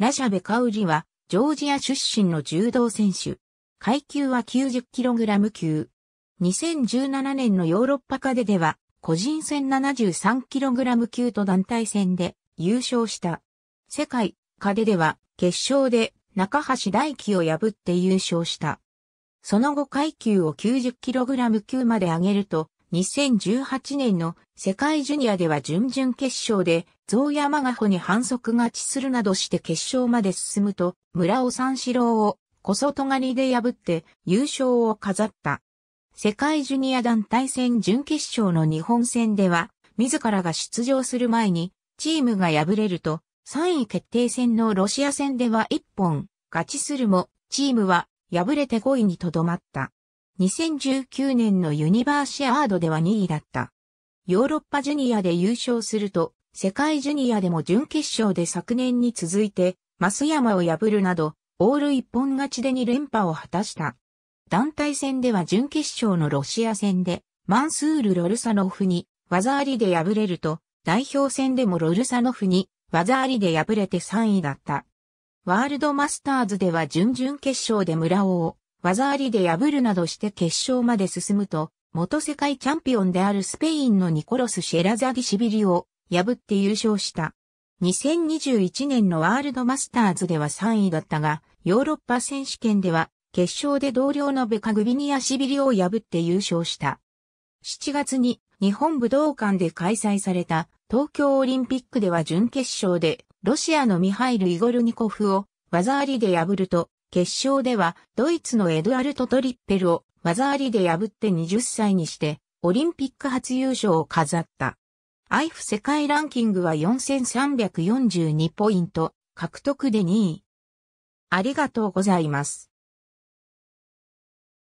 ラシャベカウリは、ジョージア出身の柔道選手。階級は 90kg 級。2017年のヨーロッパカデでは、個人戦 73kg 級と団体戦で優勝した。世界カデでは、決勝で中橋大輝を破って優勝した。その後階級を 90kg 級まで上げると、2018年の世界ジュニアでは準々決勝で、ゾウヤマガホに反則勝ちするなどして決勝まで進むと、村尾三四郎を、こそとがりで破って優勝を飾った。世界ジュニア団体戦準決勝の日本戦では、自らが出場する前に、チームが敗れると、3位決定戦のロシア戦では1本、勝ちするも、チームは敗れて5位にとどまった。2019年のユニバーシアードでは2位だった。ヨーロッパジュニアで優勝すると、世界ジュニアでも準決勝で昨年に続いて、増山を破るなど、オール一本勝ちで2連覇を果たした。団体戦では準決勝のロシア戦で、マンスール・ロルサノフに技ありで敗れると、代表戦でもロルサノフに技ありで敗れて3位だった。ワールドマスターズでは準々決勝で村尾を技ありで破るなどして決勝まで進むと、元世界チャンピオンであるスペインのニコロス・シェラザギシビリを破って優勝した。2021年のワールドマスターズでは3位だったが、ヨーロッパ選手権では決勝で同僚のベカグビニアシビリを破って優勝した。7月に日本武道館で開催された東京オリンピックでは準決勝でロシアのミハイル・イゴルニコフを技ありで破ると決勝ではドイツのエドアルト・トリッペルを技ありで破って20歳にして、オリンピック初優勝を飾った。アイフ世界ランキングは4342ポイント、獲得で2位。ありがとうございます。